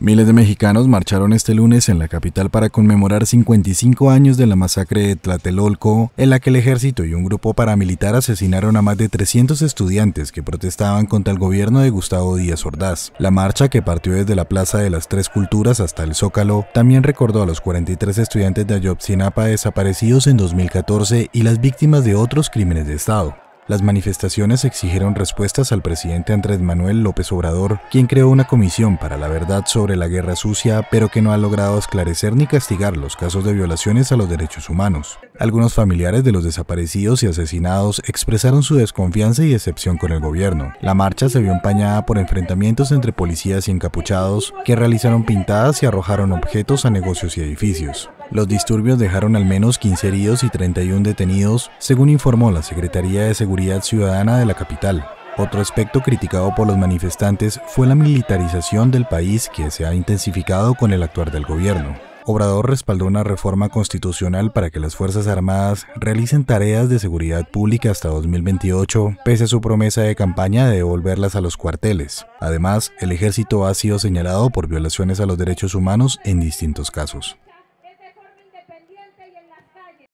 Miles de mexicanos marcharon este lunes en la capital para conmemorar 55 años de la masacre de Tlatelolco, en la que el ejército y un grupo paramilitar asesinaron a más de 300 estudiantes que protestaban contra el gobierno de Gustavo Díaz Ordaz. La marcha, que partió desde la Plaza de las Tres Culturas hasta el Zócalo, también recordó a los 43 estudiantes de Ayotzinapa desaparecidos en 2014 y las víctimas de otros crímenes de Estado. Las manifestaciones exigieron respuestas al presidente Andrés Manuel López Obrador, quien creó una comisión para la verdad sobre la guerra sucia, pero que no ha logrado esclarecer ni castigar los casos de violaciones a los derechos humanos. Algunos familiares de los desaparecidos y asesinados expresaron su desconfianza y decepción con el gobierno. La marcha se vio empañada por enfrentamientos entre policías y encapuchados que realizaron pintadas y arrojaron objetos a negocios y edificios. Los disturbios dejaron al menos 15 heridos y 31 detenidos, según informó la Secretaría de Seguridad Ciudadana de la capital. Otro aspecto criticado por los manifestantes fue la militarización del país que se ha intensificado con el actuar del gobierno. Obrador respaldó una reforma constitucional para que las Fuerzas Armadas realicen tareas de seguridad pública hasta 2028, pese a su promesa de campaña de devolverlas a los cuarteles. Además, el ejército ha sido señalado por violaciones a los derechos humanos en distintos casos y en las calles.